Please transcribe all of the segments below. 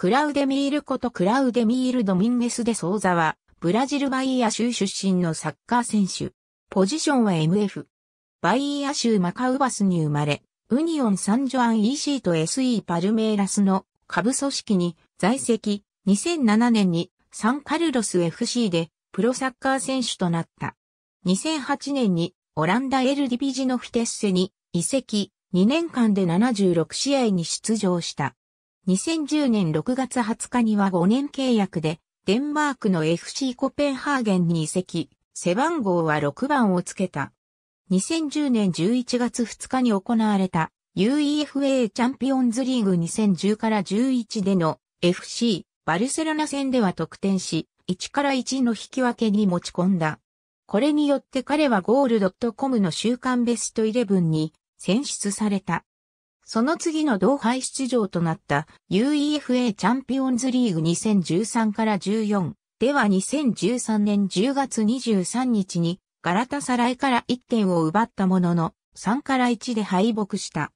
クラウデミールことクラウデミール・ドミンゲス・デ・ソーザは、ブラジルバイーア州出身のサッカー選手。ポジションは MF。バイーア州マカウバスに生まれ、ウニオン・サンジョアン EC と SE パルメイラスの下部組織に在籍、2007年にサンカルロス FC でプロサッカー選手となった。2008年にオランダエルディビジのフィテッセに移籍、2年間で76試合に出場した。2010年6月20日には5年契約で、デンマークの FC コペンハーゲンに移籍、背番号は6番をつけた。2010年11月2日に行われた UEFA チャンピオンズリーグ2010から11での FC バルセロナ戦では得点し、1から1の引き分けに持ち込んだ。これによって彼はゴールドットコムの週間ベスト11に選出された。その次の同敗出場となった UEFA チャンピオンズリーグ2013から14では2013年10月23日にガラタサライから1点を奪ったものの3から1で敗北した。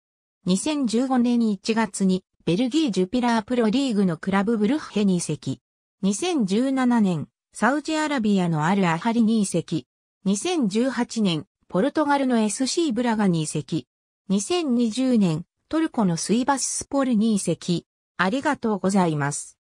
2015年1月にベルギージュピラープロリーグのクラブブルッヘに移籍。2017年サウジアラビアのアルアハリに移籍。2018年ポルトガルの SC ブラガに移籍。2020年トルコのスイバスポルに移籍。ありがとうございます。